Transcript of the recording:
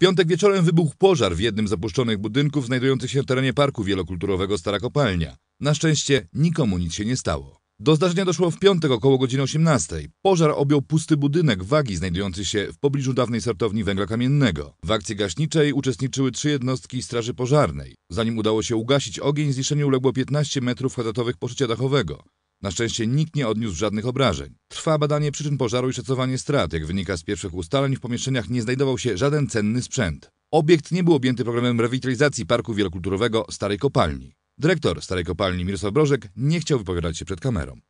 piątek wieczorem wybuchł pożar w jednym z opuszczonych budynków znajdujących się w terenie parku wielokulturowego Stara Kopalnia. Na szczęście nikomu nic się nie stało. Do zdarzenia doszło w piątek około godziny 18. Pożar objął pusty budynek wagi znajdujący się w pobliżu dawnej sortowni węgla kamiennego. W akcji gaśniczej uczestniczyły trzy jednostki Straży Pożarnej. Zanim udało się ugasić ogień, zniszczeniu uległo 15 metrów kwadratowych poszycia dachowego. Na szczęście nikt nie odniósł żadnych obrażeń. Trwa badanie przyczyn pożaru i szacowanie strat. Jak wynika z pierwszych ustaleń, w pomieszczeniach nie znajdował się żaden cenny sprzęt. Obiekt nie był objęty programem rewitalizacji parku wielokulturowego Starej Kopalni. Dyrektor Starej Kopalni Mirosław Brożek nie chciał wypowiadać się przed kamerą.